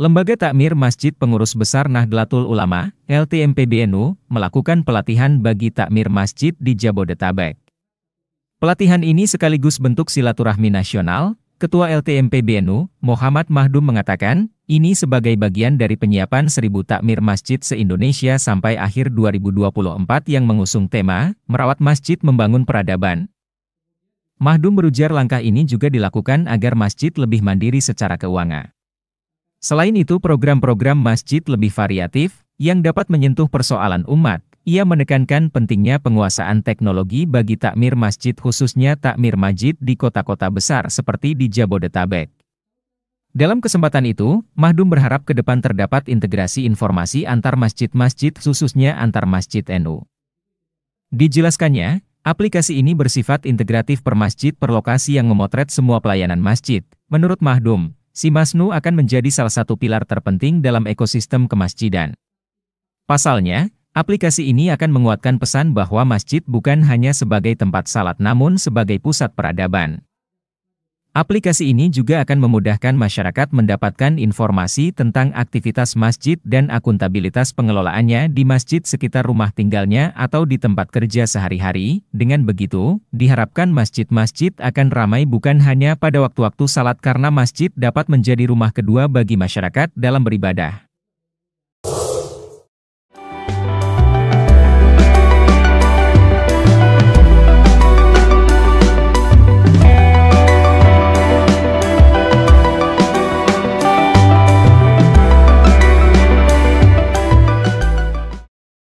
Lembaga Takmir Masjid Pengurus Besar Nahdlatul Ulama, LTMPBNU, melakukan pelatihan bagi takmir masjid di Jabodetabek. Pelatihan ini sekaligus bentuk silaturahmi nasional, Ketua LTMPBNU, Muhammad Mahdum mengatakan, ini sebagai bagian dari penyiapan seribu takmir masjid se-Indonesia sampai akhir 2024 yang mengusung tema, Merawat Masjid Membangun Peradaban. Mahdum berujar langkah ini juga dilakukan agar masjid lebih mandiri secara keuangan. Selain itu program-program masjid lebih variatif, yang dapat menyentuh persoalan umat. Ia menekankan pentingnya penguasaan teknologi bagi takmir masjid khususnya takmir masjid di kota-kota besar seperti di Jabodetabek. Dalam kesempatan itu, Mahdum berharap ke depan terdapat integrasi informasi antar masjid-masjid khususnya antar masjid NU. Dijelaskannya, aplikasi ini bersifat integratif per masjid per lokasi yang memotret semua pelayanan masjid. Menurut Mahdum, si Masnu akan menjadi salah satu pilar terpenting dalam ekosistem kemasjidan. Pasalnya, aplikasi ini akan menguatkan pesan bahwa masjid bukan hanya sebagai tempat salat namun sebagai pusat peradaban. Aplikasi ini juga akan memudahkan masyarakat mendapatkan informasi tentang aktivitas masjid dan akuntabilitas pengelolaannya di masjid sekitar rumah tinggalnya atau di tempat kerja sehari-hari. Dengan begitu, diharapkan masjid-masjid akan ramai bukan hanya pada waktu-waktu salat karena masjid dapat menjadi rumah kedua bagi masyarakat dalam beribadah.